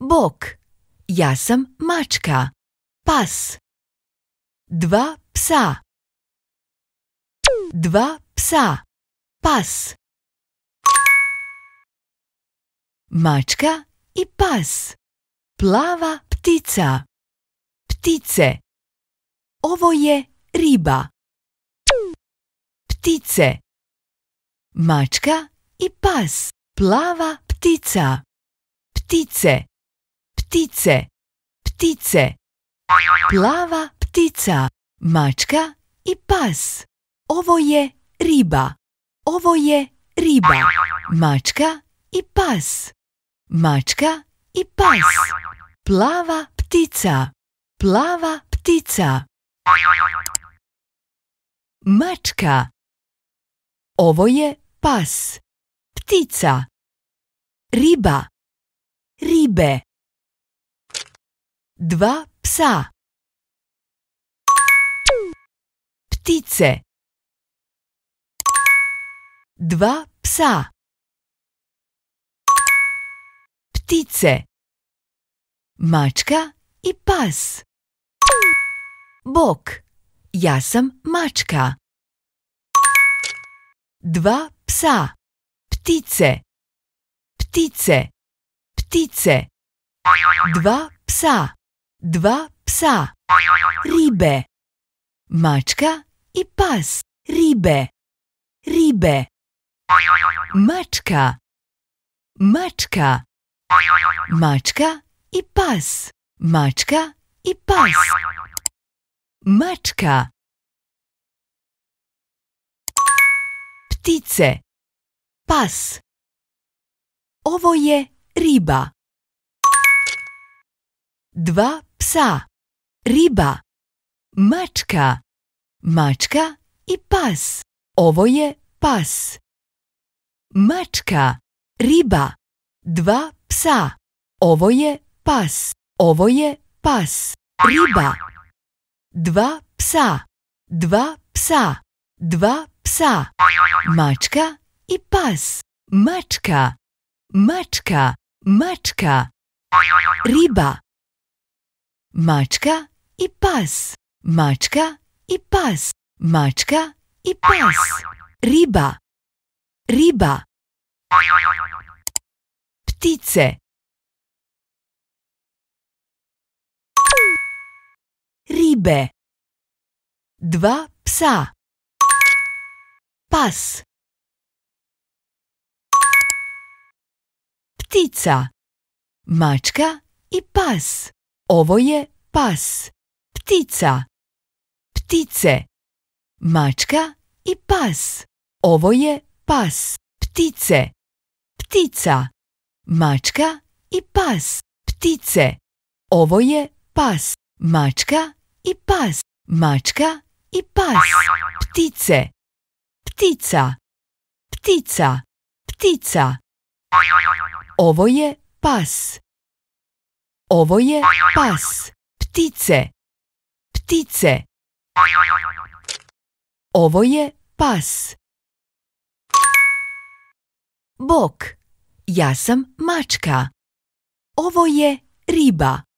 Bok. Ja sam mačka. Pas. Dva psa. Dva psa. Pas. Mačka i pas. Plava ptica. Ptice. Ovo je riba. Ptice. Mačka i pas. Plava ptica. Ptice ptice, ptice, plava ptica, mačka i pas. Ovo je riba, ovo je riba, mačka i pas, mačka i pas, plava ptica, plava ptica, mačka. Ovo je pas, ptica, riba, ribe, dva psa. Ptice. Dva psa. Ptice. Mačka i pas. Bok. Ja sam mačka. Dva psa. Ptice. Ptice. Ptice. Dva psa dva psa, ribe. Mačka i pas, ribe. Ribe. Mačka. Mačka. Mačka i pas. Mačka i pas. Mačka. Ptice. Pas. Ovo je riba. Dva psa, riba, mačka, mačka i pas. Ovo je pas. Mačka, riba, dva psa. Ovo je pas. Ovo je pas. Riba. Dva psa. Dva psa. Dva psa. Mačka i pas. Mačka. Mačka. Mačka. Riba mačka i pas, mačka i pas, mačka i pas. Riba, riba. Ptice. Ribe. Dva psa. Pas. Ptica. Mačka i pas. Ovo je pas. Ptica. Ptice. Mačka i pas. Ovo je pas. Ptice. Ptica. Mačka i pas. Ptice. Ovo je pas. Mačka i pas. Mačka i pas. Ptice. Ptica. Ptica. Ptica. Ovo je pas. Ovo je pas. Ptice. Ptice. Ovo je pas. Bok. Ja sam mačka. Ovo je riba.